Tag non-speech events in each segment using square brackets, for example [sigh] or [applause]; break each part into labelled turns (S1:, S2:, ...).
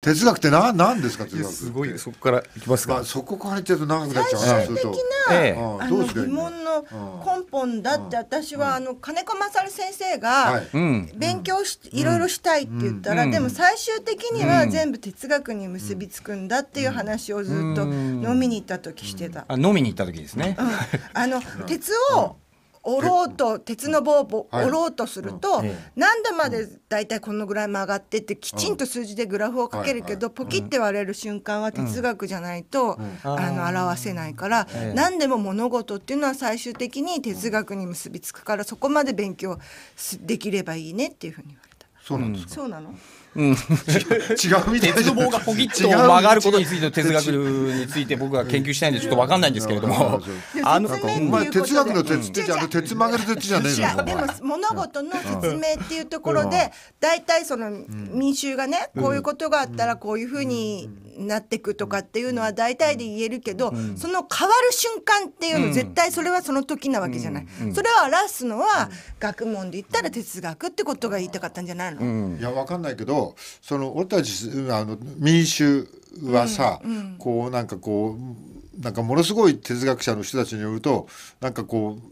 S1: 哲学ってな何ですか哲学すごいそこからいきますか、まあ、そこからいっちゃうと長くなっちゃう最終的な、
S2: ええ、あの疑問の根本だって私はあの金子勝先生が勉強し、い、ろいろしたいって言ったら、でも最終的には全部哲学に結びつくんだっていう話をずっと飲みに行った時してた、
S3: あ飲みに行った時ですね、
S2: あの [laughs] 鉄を折ろうと鉄の棒を折ろうとすると、何度まで大体このぐらい曲がってってきちんと数字でグラフをかけるけど、ポキって割れる瞬間は哲学じゃないと、あの表せないから、何でも物事っていうのは最終的に哲学に結びつくからそこまで勉強できればいいねっていうふうに言われ
S3: た。そうなんですそうなのうん、違うみたいな鉄棒がポキッと曲がることについて哲学について僕は研究したいんでちょっと分かんないんですけれども、あのお
S2: 前
S1: 哲学の鉄ってじゃあ鉄曲がる鉄じゃねえのでも
S2: 物事の説明っていうところで大体その民衆がねこういうことがあったらこういうふうになっていくとかっていうのは大体で言えるけど、その変わる瞬間っていうの絶対それはその時なわけじゃない、それを表すのは学問で言ったら哲学ってことが言いたかったんじゃない
S1: の、いや分かんないけどその俺たちあの民衆はさ、うんうん、こうなんかこうなんかものすごい哲学者の人たちによるとなんかこう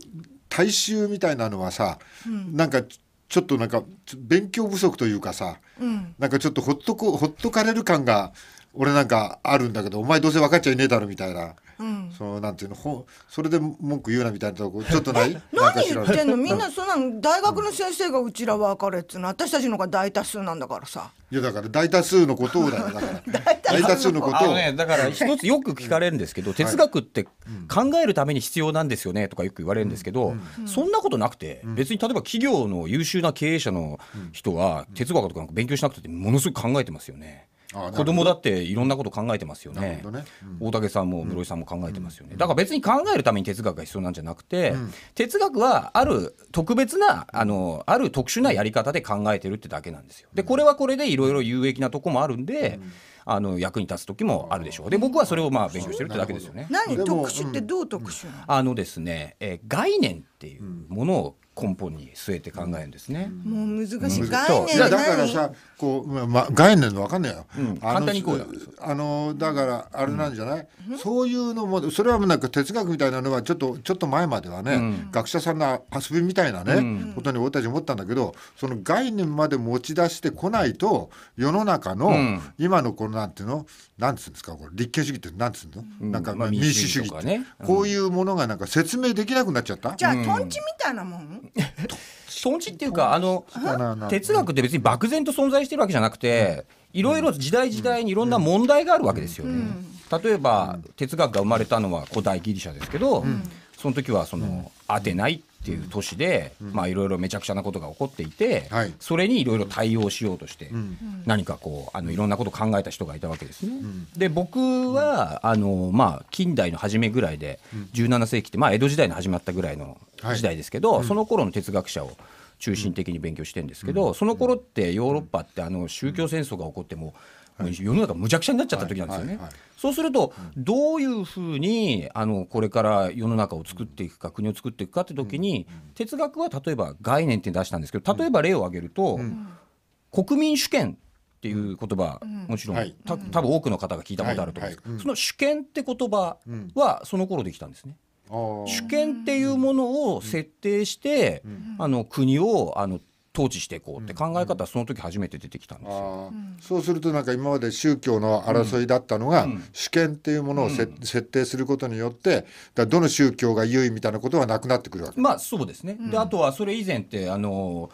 S1: 大衆みたいなのはさ、うん、なんかちょっとなんか勉強不足というかさ、うん、なんかちょっとほっとこほっとかれる感が俺なんかあるんだけどお前どうせ分かっちゃいねえだろみたいなうん、そのなんていうのほそれで文句言うなみたいなとこ [laughs] ちょっとない何言ってんのみんな [laughs]
S2: そんなん大学の先生がうちら分かるっつうの私たちのが大多数なんだからさ
S3: いやだから大多数のことをだ
S2: から [laughs] 大多数のことを、ね、だから一
S3: つよく聞かれるんですけど哲学って考えるために必要なんですよねとかよく言われるんですけど、そんなことなくて、別に例えば企業の優秀な経営者の人は哲学とか勉強しなくてものすごく考えてますよね。
S1: 子供だっ
S3: ていろんなこと考えてますよね、ねうん、大竹さんも室井さんも考えてますよね、うん、だから別に考えるために哲学が必要なんじゃなくて、うん、哲学はある特別なあのある特殊なやり方で考えてるってだけなんですよでこれはこれでいろいろ有益なとこもあるんで、あの役に立つ時もあるでしょうで僕はそれをまあ勉強してるってだけですよね
S2: 何特殊ってどう特殊
S3: あのですね、えー、概念っていうものを根本に据えて考えるんですね。
S2: もう難しい、うん、概念だからさ
S3: こう、まあ、概念のわかんないよ、うん、
S1: 簡単にこうだあのだからあれなんじゃない、うん、そういうのもそれはもうなんか哲学みたいなのはちょっとちょっと前まではね、学者さんの遊びみたいなね、ことに俺たち思ったんだけどその概念まで持ち出してこないと世の中の、今のこのなんていうのなんつうんですかこれ立憲主義ってなんつうの、なんか民主主義、ね、こう
S3: いうものがなんか説明できなくなっちゃった、じゃあとんちみ
S2: たいなもんとんちって
S3: いうかあの哲学って別に漠然と存在してるわけじゃなくて、いろいろ時代時代にいろんな問題があるわけですよね。例えば哲学が生まれたのは古代ギリシャですけど、その時はその、当てないっていう都市でいろいろめちゃくちゃなことが起こっていて、それにいろいろ対応しようとして、何かこうあのいろんなことを考えた人がいたわけですね。で僕は、あのまあ、近代の初めぐらいで17世紀って、まあ、江戸時代の始まったぐらいの時代ですけど、その頃の哲学者を中心的に勉強してるんですけど、その頃ってヨーロッパってあの宗教戦争が起こっても。世の中むちゃくちゃになっちゃった時なんですよね。そうすると、どういうふうにあのこれから世の中を作っていくか、国を作っていくかって時に、哲学は例えば概念って出したんですけど例えば例を挙げると、国民主権っていう言葉、もちろん、た多分多くの方が聞いたことあると思うんですけど、その主権って言葉はその頃できたんですね。主権っていうものを設定して、あの国をあの統治していこうって考え方はその時初めて出てきたんですよ、そうするとなんか今まで
S1: 宗教の争いだったのが、主権っていうものを、設定することによってだどの宗教が優位みたいなことはなくなってくるわけ
S3: まあそうですね、であとはそれ以前ってあの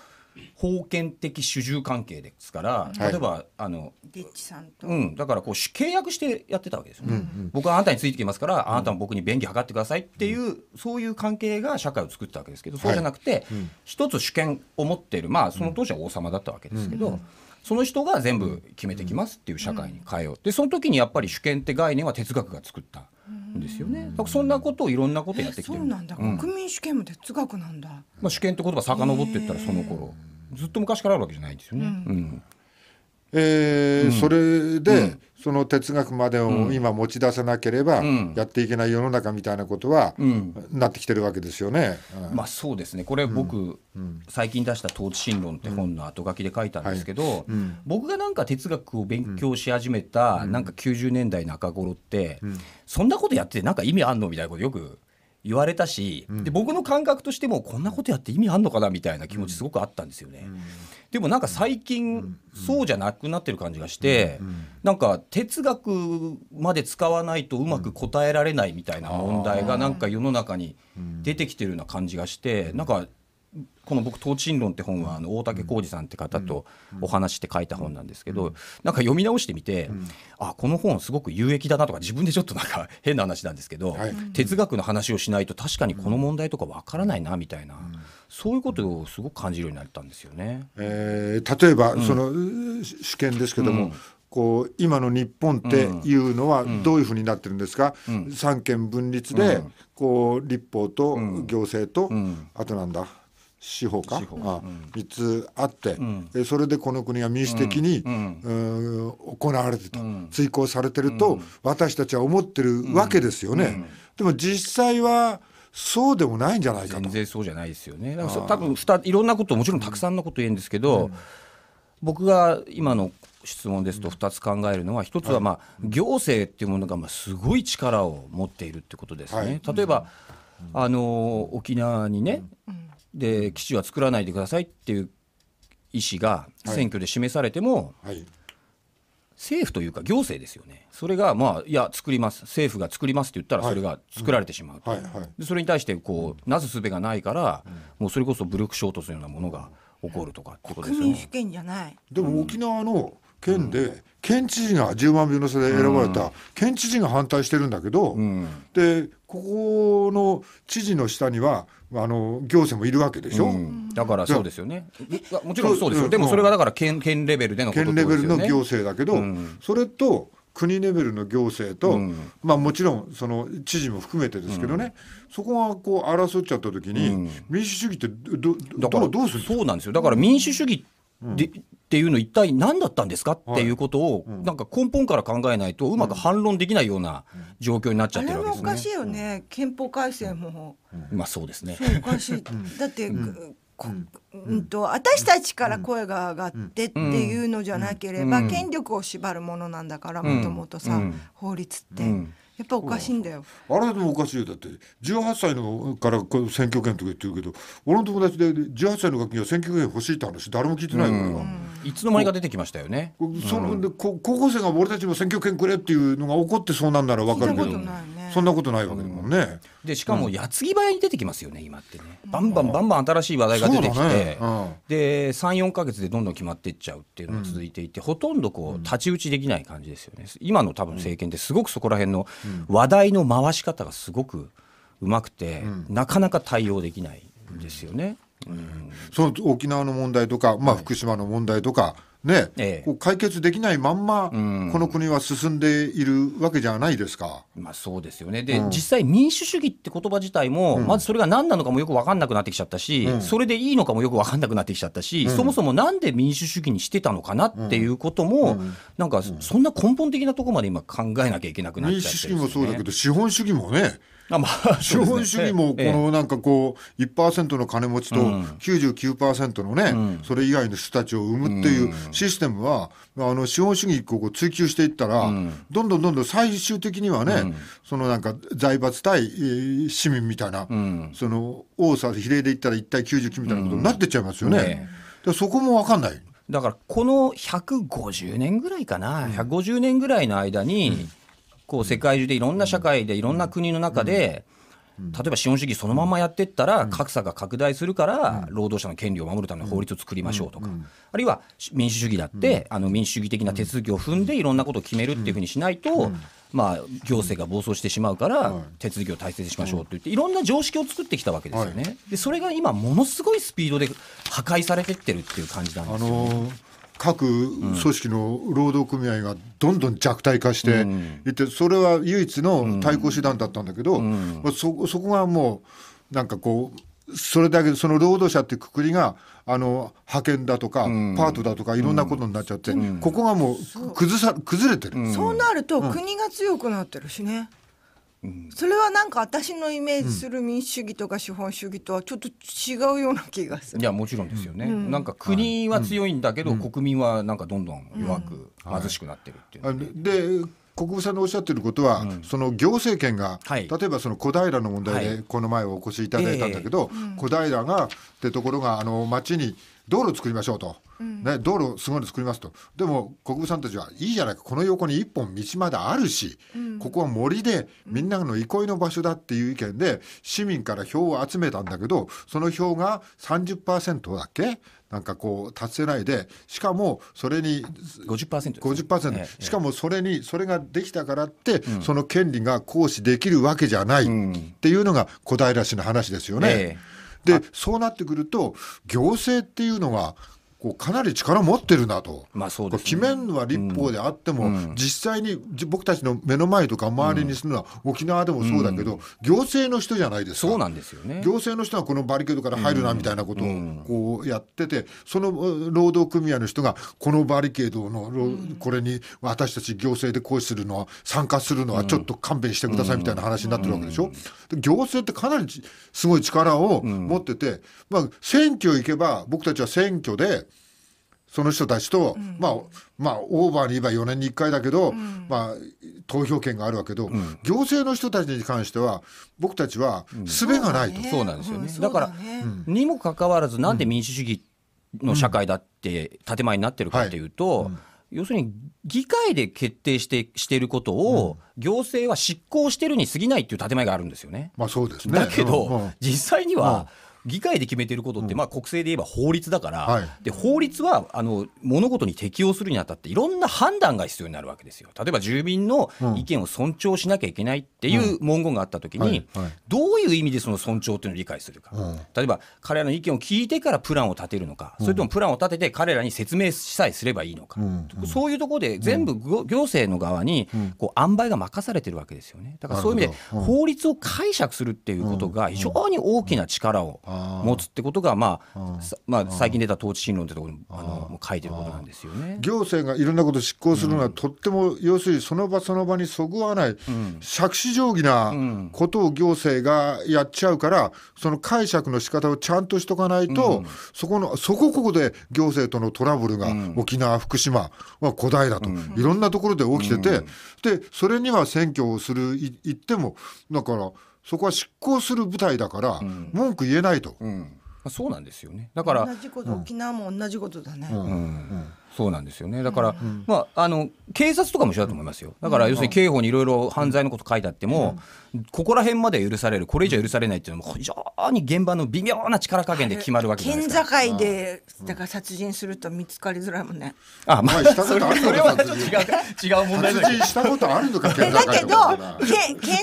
S3: 封建的主従関係ですから例えば、はい、あのリッチさんと、うん、だからこう契約してやってたわけですよね、うんうん、僕はあなたについてきますから、うん、あなたも僕に便宜図ってくださいっていう、うん、そういう関係が社会を作ったわけですけどそうじゃなくて、はい、一つ主権を持っているまあその当時は王様だったわけですけど。うんうんその人が全部決めてきますっていう社会に変えよう、でその時にやっぱり主権って概念は哲学が作ったんですよね、うん、そんなことをいろんなことやってきてるそうな
S2: んだ、うん、国民主権も哲学なんだ、
S3: まあ、主権って言葉遡っていったらその頃、えーずっと昔からあるわけじゃないですよね。うん
S1: えそれで、うん、その哲学までを今持ち出さなければやっていけない世の中みたいなことは、なってきてるわけですよね。うん、まあ
S3: そうですねこれ僕、最近出した「統治神論」って本の後書きで書いたんですけど、僕がなんか哲学を勉強し始めた、なんか90年代中頃って、そんなことやってなんか意味あんのみたいなことよく言われたし、うん、で僕の感覚としてもこんなことやって意味あんのかなみたいな気持ちすごくあったんですよね。うん、でもなんか最近、そうじゃなくなってる感じがして、うん、なんか哲学まで使わないとうまく答えられないみたいな問題がなんか世の中に出てきてるような感じがして、なんかこの僕「東進論」って本はあの大竹浩二さんって方とお話して書いた本なんですけどなんか読み直してみてあこの本すごく有益だなとか自分でちょっとなんか [laughs] 変な話なんですけど哲学の話をしないと確かにこの問題とかわからないなみたいなそういうことをすごく感じるようになったんですよね。
S1: えー、例えばその試験ですけども、こう今の日本っていうのはどういうふうになってるんですか、三権分立でこう立法と行政と、あとなんだ司法か3つあって、うそれでこの国は民主的に、行われてと。追行されてると、私たちは思ってるわけですよね。でも実際
S3: はそうでもないんじゃないかと全然そうじゃないですよね。多分ふ多分いろんなこともちろんたくさんのこと言えるんですけど、僕が今の質問ですと2つ考えるのは1つはまあ行政っていうものがまあすごい力を持っているってことですね。例えば、あの沖縄にね、で基地は作らないでくださいっていう意思が選挙で示されても、はいはい、政府というか行政ですよねそれがまあいや作ります政府が作りますって言ったらそれが作られてしまうと、それに対してこうなすすべがないから、うん、もうそれこそ武力衝突のようなものが起こるとかってことですよ
S2: ね。でも
S3: 沖縄の県で、県知事が
S1: 10万票の差で選ばれた、県知事が反対してるんだけど、でここの知事の下にはあの行政もいるわけでしょ、うん、だからそうですよ
S3: ねもちろんそうですよでもそれがだから県県レベルでのこと、ね、県レベルの行政だけど、うん、
S1: それと国レベルの行政と、うん、まあ、もちろんその知事も含めてですけどね、
S3: うん、そこがこう争っちゃった時に、民主主義ってどどどうするそうなんですよだから民主主義で、うんっていうの一体何だったんですかっていうことを、なんか根本から考えないとうまく反論できないような状況になっちゃってるわけですね。おかしい
S2: よね、憲法改正も、
S3: まあそうですねおかしいだって、う
S2: んと私たちから声が上がってっていうのじゃなければ、権力を縛るものなんだからもともとさ、法律って。やっぱおかしいんだよ。
S1: あれでもおかしいよだって18歳のから選挙権とか言ってるけど俺の友達で18歳のガキには選挙権欲しいって話誰も聞いてないから。うん
S3: いつの間にか出てきましたよね。そ高校生が俺たちも選挙権くれっていうのが怒ってそうなんならわかるけど、ね、そんなことないわけだもんね。うん、でしかも矢継ぎ早に出てきますよね今ってね。バンバンバンバン新しい話題が出てきて、ね、で三四ヶ月でどんどん決まっていっちゃうっていうのが続いていて、ほとんどこう太刀打ちできない感じですよね。今の多分政権ってすごくそこら辺の話題の回し方がすごくうまくて、なかなか対応できないんですよね。うん、その沖縄
S1: の問題とか、まあ、福島の問題とか、ね、ええ、解決できないまんま、この
S3: 国は進んでいるわけじゃないですか。まあ、そうですよねで、うん、実際、民主主義って言葉自体も、まずそれが何なのかもよく分かんなくなってきちゃったし、それでいいのかもよく分かんなくなってきちゃったし、そもそもなんで民主主義にしてたのかなっていうことも、なんかそんな根本的なところまで今、考えなきゃいけなくなっちゃって、ね、民主主義もそうだけど、資本主義もね、あまあ、ね、
S1: 資本主義もこのなんかこう1%の金持ちと99%のね、うん、それ以外の人たちを生むっていうシステムは、あの資本主義を追求していったら、どんどんどんどん最終的にはね、そのなんか財閥対市民みたいな、その多さ比例でいったら1対99みたいなことになってっちゃいますよね。
S3: ねそこも分かんない。だからこの150年ぐらいかな、150年ぐらいの間に、こう世界中でいろんな社会でいろんな国の中で、例えば資本主義そのままやっていったら格差が拡大するから労働者の権利を守るための法律を作りましょうとかあるいは民主主義だってあの民主主義的な手続きを踏んでいろんなことを決めるっていうふうにしないとまあ行政が暴走してしまうから手続きを大切にしましょうと言っていろんな常識を作ってきたわけですよね。でそれが今ものすごいスピードで破壊されてってるっていう感じなん
S1: ですよ、ね。あのー各組織の労働組合がどんどん弱体化していって、それは唯一の対抗手段だったんだけど、そそこがもうなんかこうそれだけその労働者ってくくりがあの派遣だとか、パートだとかいろんなことになっちゃって、ここがもう崩さ崩れて
S3: る、そうなると国
S2: が強くなってるしね。それはなんか私のイメージする民主主義とか資本主義とはちょっと違うような気がする。
S3: いやもちろんですよね、うん、なんか国は強いんだけど、はい、国民はなんかどんどん弱く、貧しくなってるっていう、は
S1: い、で国分さんのおっしゃってることは、うん、その行政権が、はい、例えばその小平の問題でこの前お越しいただいたんだけど、小平がってところがあの町に道路作りましょうと。ね、道路すごいの作りますとでも国分さんたちはいいじゃないかこの横に一本道まだあるし、ここは森でみんなの憩いの場所だっていう意見で市民から票を集めたんだけどその票が30%だっけなんかこう達せないでしかもそれに 50%, 50%、ね、しかもそれにそれができたからって、うん、その権利が行使できるわけじゃないっていうのが小平氏の話ですよね。でそうなってくると行政っていうのはこうかなり力持ってるなと、まあそうですね、決めるのは立法であっても、うん、実際に僕たちの目の前とか周りにするのは、沖縄でもそうだけど、うん、行政の人じゃないですかそうなんですよ、ね、行政の人がこのバリケードから入るなみたいなことをこうやってて、その労働組合の人が、このバリケードの、これに私たち行政で行使するのは、参加するのはちょっと勘弁してくださいみたいな話になってるわけでしょ。行政ってかなりすごい力を持ってて、まあ、選挙行けば、僕たちは選挙で、その人たちと、うん、まあ、まあ、オーバーに言えば4年に1回だけど、うん、まあ、投票権があるわけど、うん、行政の人たちに関しては、僕たちは
S3: すべがないと、そうなんですよね。だから、にもかかわらず、なんで民主主義の社会だって建前になってるかっていうと、はい、要するに議会で決定してしていることを、行政は執行してるに過ぎないっていう建前があるんですよね。まあそうですね。だけど、実際には、議会で決めてることって、まあ、国政で言えば法律だから、はい、で法律はあの物事に適用するにあたっていろんな判断が必要になるわけですよ。例えば住民の意見を尊重しなきゃいけないっていう文言があったときに、どういう意味でその尊重というのを理解するか、例えば彼らの意見を聞いてからプランを立てるのか、それともプランを立てて彼らに説明さえすればいいのか、そういうところで全部行政の側にこう塩梅が任されてるわけですよね。だからそういう意味で法律を解釈するっていうことが非常に大きな力を、持つってことが、まあまあ、最近出た統治神論ってところにあの書いてることなんですよね
S1: 行政がいろんなことを執行するのは、とっても要するにその場その場にそぐわない、
S3: 借
S1: 子定規なことを行政がやっちゃうから、その解釈の仕方をちゃんとしとかないと、そこのそこここで行政とのトラブルが、沖縄、福島は古代だと、いろんなところで起きてて、でそれには選挙をするいってもだから。そこは執行
S3: する部隊だから、文句言えないと、うまあ、そうなんですよ
S2: ねだから同じこと、沖縄も同じことだね、う
S3: んそうなんですよねだから、うん、まあ、あ
S2: の警察とかも一緒だと思いま
S3: すよだから要するに刑法にいろいろ犯罪のこと書いてあっても、うん、ここら辺まで許されるこれ以上許されないっていうのも非常に現場の微妙な力加減で決まるわけじゃないです
S2: か県境でだから殺人すると見つかりづらいもんね、あまあしたことあるの違う違う問題殺人したことあるのか県境だけどけ県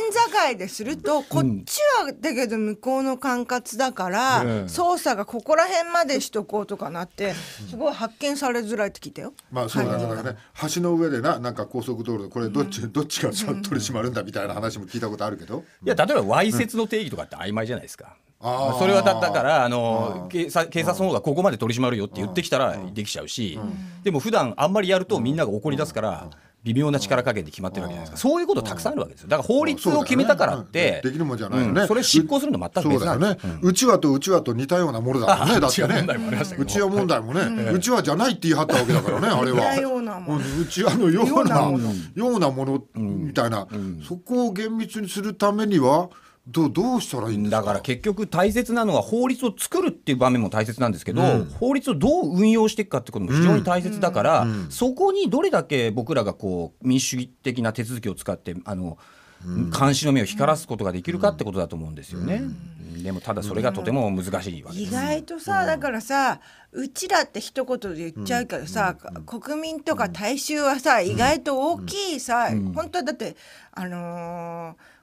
S2: 境でするとこっちはだけど向こうの管轄だから、うん、捜査がここら辺までしとこうとかなってすごい発見されづらいってって聞いたよ。
S1: まあそうだ、ね、だからね橋の上でななんか高速道
S3: 路でこれどっち、うん、どっちが取り締まるんだみたいな話も聞いたことあるけど。い
S1: や例えばわいせつ
S3: の定義とかって曖昧じゃないですか。
S1: あそれは
S3: だだからあの警察の方がここまで取り締まるよって言ってきたらできちゃうしでも普段あんまりやるとみんなが怒り出すから微妙な力加減で決まってるわけじゃないですか、そういうことたくさんあるわけですよだから法律を決めたからって、できるもんじゃないよね、それ
S1: 執行するの全く別なんですよね、うちわとうちわと似たようなものだもんね [laughs] だってね
S3: うちわ問
S2: 題
S1: もね、うちわじゃないって言い張ったわけだからねあれは
S2: うちわのような
S3: ようなものみたいな、そこを厳密にするためにはどどうしたらいいんですかだから結局大切なのは法律を作るっていう場面も大切なんですけど、うん、法律をどう運用していくかってことも非常に大切だから、うんうん、そこにどれだけ僕らがこう民主主義的な手続きを使ってあの、
S2: 監視の目を光らす
S3: ことができるかってことだと思うんですよね。でもただそれがとても難しいわ
S2: けです、意外とさ、だからさうちだって一言で言っちゃうけどさ、国民とか大衆はさ、意外と大きいさ、うん、本当はだってあのー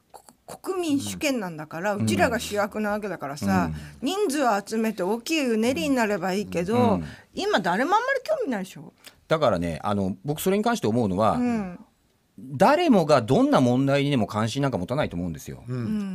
S2: 国民主権なんだから、うん、ちらが主役なわけだからさ、うん、人数を集めて大きいうねりになればいいけど、うん、今誰もあんまり興味ないでしょ
S3: だからねあの僕それに関して思うのは、誰もがどんな問題にでも関心なんか持たないと思うんですよ。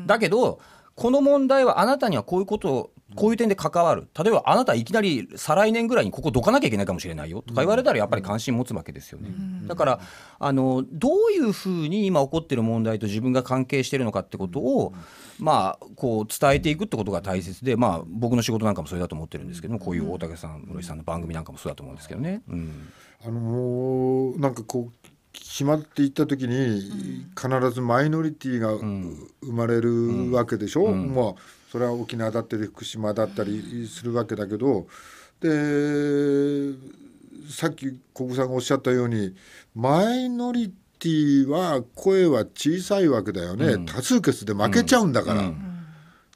S3: だけどこの問題はあなたにはこういうことこういう点で関わる例えばあなたいきなり再来年ぐらいにここどかなきゃいけないかもしれないよとか言われたらやっぱり関心持つわけですよね、だからあのどういうふうに今起こってる問題と自分が関係しているのかってことを、まあこう伝えていくってことが大切で、まあ、僕の仕事なんかもそれだと思ってるんですけどもこういう大竹さん室井さんの番組なんかもそうだと思うんですけどね。うん、
S1: あのなんかこう決まっていった時に必ずマイノリティが生まれるわけでしょ、うんうん、まあそれは沖縄だったり福島だったりするわけだけどでさっき小久さんがおっしゃったようにマイノリティは声は小さいわけだよね、うん、多数決で負けちゃうんだから。うん、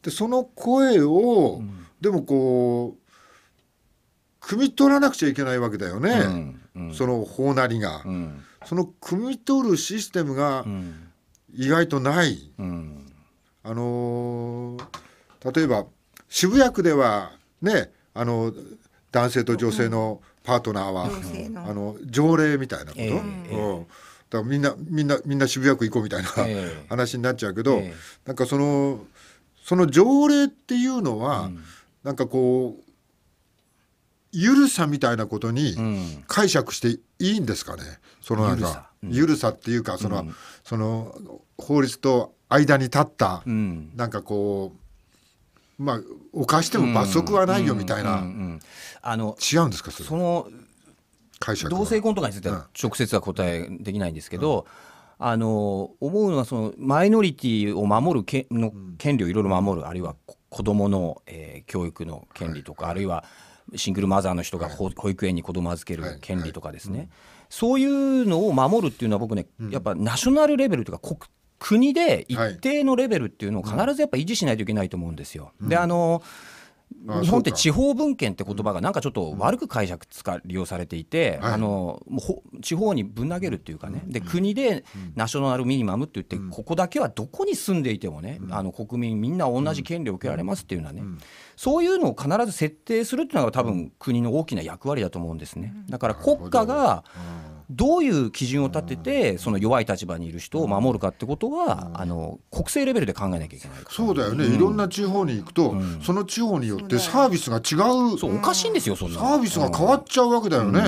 S1: でその声を、うん、でもこう汲み取らなくちゃいけないわけだよね、その法なりが、その汲み取るシステムが意外とない、あのー例えば渋谷区ではねあの男性と女性のパートナーは、うん、あの条例みたいなこと、えー、うん、だからみんなみんなみんな渋谷区行こうみたいな、えー、話になっちゃうけど、えー、なんかそのその条例っていうのは、うん、なんかこうゆるさみたいなことに解釈していいんですかね、うん、そのなんかゆるさ,、っていうかその、その法律と間に立った、うなんかこ
S3: うまあ、
S1: 犯しても罰則はないよみたいな、
S3: あの違うんですか、それその解釈同性婚とかについては直接は答えできないんですけど、うん、あの思うのはそのマイノリティを守るけの権利をいろいろ守る、あるいは子どもの、えー、教育の権利とか、はい、あるいはシングルマザーの人が保,、育園に子供預ける権利とかですね、そういうのを守るっていうのは僕ね、やっぱナショナルレベルというか国国で一定のレベルっていうのを必ずやっぱ維持しないといけないと思うんですよ。であの日本って地方分権って言葉がなんかちょっと悪く解釈使利用されていて、あのもう地方にぶん投げるっていうかね、で国でナショナルミニマムって言って、ここだけはどこに住んでいてもね、あの国民みんな同じ権利を受けられますっていうのはね、そういうのを必ず設定するっていうのが多分国の大きな役割だと思うんですね。だから国家が、どういう基準を立ててその弱い立場にいる人を守るかってことは、あの国政レベルで考えなきゃいけないそうだよね、いろんな地方に行くと、その地方によってサービスが違うそうおかしいんですよそんなサービス
S1: が変わっちゃうわけだよね、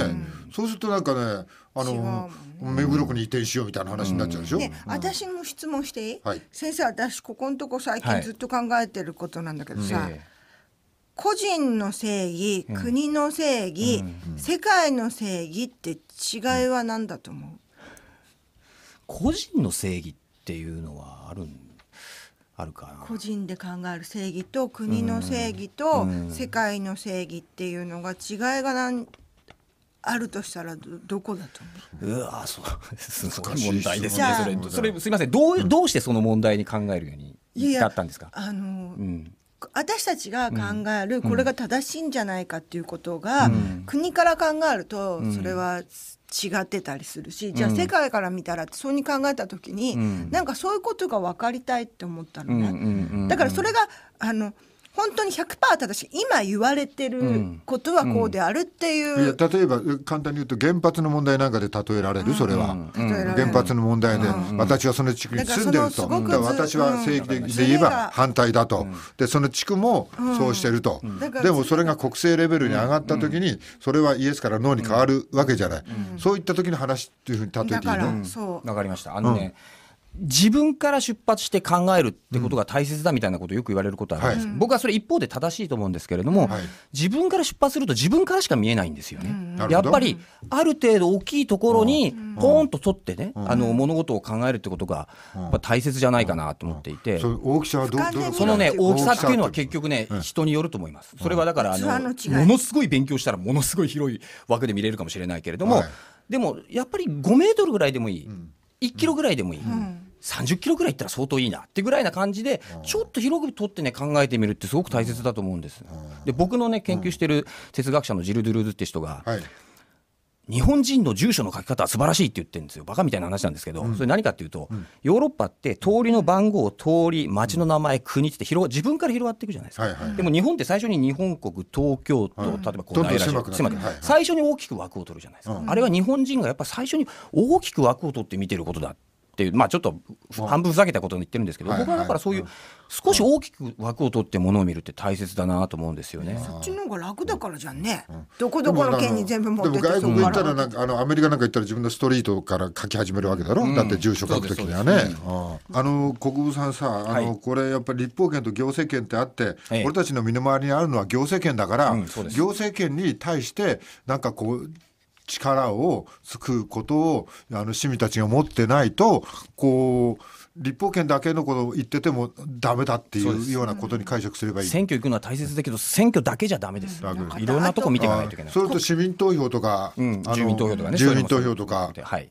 S1: そうするとなんかねあの目黒区に移転しようみたいな話になっちゃうでしょ、ね、私
S2: も質問していい、はい、先生私ここのとこ最近ずっと考えてることなんだけどさ、はいえー個人の正義、国の正義、うん、世界の正義って違いは何だと思う、うん、
S3: 個人の正義っていうのはあるあるか
S2: 個人で考える正義と国の正義と世界の正義っていうのが違いが何あるとしたらどこだと
S3: 思ううわそうすごい問題ですねそれそれすみませんどうどうしてその問題に考えるよう
S2: になったんですかあの、うん私たちが考えるこれが正しいんじゃないかっていうことが、国から考えるとそれは違ってたりするし、じゃあ世界から見たらってそうに考えた時に、うなんかそういうことが分かりたいって思ったのね。だからそれがあの本当に100%正しい今言われてることはこうであるっていう、うん
S1: うん、例えば簡単に言うと原発の問題なんかで例えられる、うん、それは、原発の問題で、私はその地区に住んでると私は正規的で言えば反対だと、でその地区もそうしてると、でもそれが国政レベルに上がった時に、それはイエスからノーに変わるわけじゃない、そういった時の話っていうふうに例えていいのわ
S3: かりましたあのね、自分から出発して考えるってことが大切だみたいなことをよく言われることあるんです、うん、僕はそれ一方で正しいと思うんですけれども、はい、自分から出発すると自分からしか見えないんですよね、うん、やっぱりある程度大きいところにポーンと取ってね、うん、あの物事を考えるってことがやっぱ大切じゃないかなと思っていて、大きさはどそのね大きさっていうのは結局ね、人によると思いますそれはだからあのものすごい勉強したらものすごい広い枠で見れるかもしれないけれども、はい、でもやっぱり5メートルぐらいでもいい、1キロぐらいでもいい、うん30キロぐらいいったら相当いいなってぐらいな感じで、ちょっと広くとってね、考えてみるってすごく大切だと思うんです。で、僕のね、研究してる哲学者のジル・ドゥルーズって人が、はい日本人の住所の書き方は素晴らしいって言ってるんですよバカみたいな話なんですけど、うん、それ何かっていうと、うん、ヨーロッパって通りの番号通り町の名前、うん、国って広自分から広がっていくじゃないですか、はいはいはい、でも日本って最初に日本国東京都、はい、例えばこう大ラジいはい、最初に大きく枠を取るじゃないですか、あれは日本人がやっぱ最初に大きく枠を取って見てることだっっていう、まあ、ちょっと半分ふざけたことを言ってるんですけど、僕はだからそういう少し大きく枠を取ってものを見るって大切だなと思うんですよね。そっ
S2: ちの方が楽だからじゃんね、どこどこの県に全部持って外国行ったらな
S1: んかあのアメリカなんか行ったら自分のストリートから書き始めるわけだろ、うだって住所書くときにはね。あの国分さんさあの、これやっぱり立法権と行政権ってあって、俺たちの身の回りにあるのは行政権だから、行政権に対してなんかこう力を救うことをあの市民たちが持ってないとこう立法権だけのことを言っててもだめだっていうよう
S3: なことに解釈すればいい選挙行くのは大切だけど選挙だけじゃだめです、うん、いろんなとこ見ていかないといけないそ
S1: れと市民投票とか、うん、住民投票とか、ね、住民投票とか、はい、